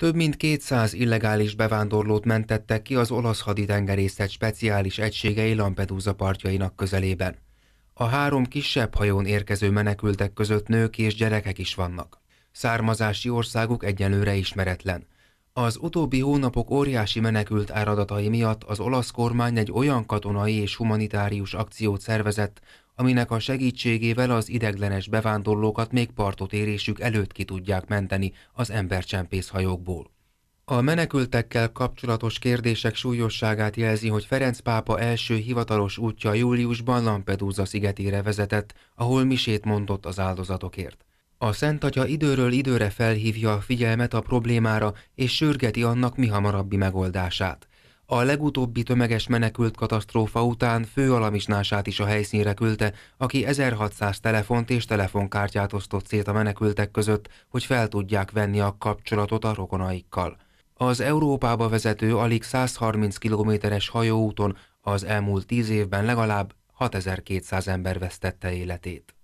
Több mint 200 illegális bevándorlót mentettek ki az olasz haditengerészet speciális egységei Lampedusa partjainak közelében. A három kisebb hajón érkező menekültek között nők és gyerekek is vannak. Származási országuk egyenlőre ismeretlen. Az utóbbi hónapok óriási menekült áradatai miatt az olasz kormány egy olyan katonai és humanitárius akciót szervezett, aminek a segítségével az ideglenes bevándorlókat még partot érésük előtt ki tudják menteni az embercsempész hajókból. A menekültekkel kapcsolatos kérdések súlyosságát jelzi, hogy Ferenc pápa első hivatalos útja júliusban Lampedusa szigetére vezetett, ahol misét mondott az áldozatokért. A Szent Atya időről időre felhívja a figyelmet a problémára és sürgeti annak mihamarabbi megoldását. A legutóbbi tömeges menekült katasztrófa után fő alamisnását is a helyszínre küldte, aki 1600 telefont és telefonkártyát osztott szét a menekültek között, hogy fel tudják venni a kapcsolatot a rokonaikkal. Az Európába vezető alig 130 kilométeres hajóúton az elmúlt 10 évben legalább 6200 ember vesztette életét.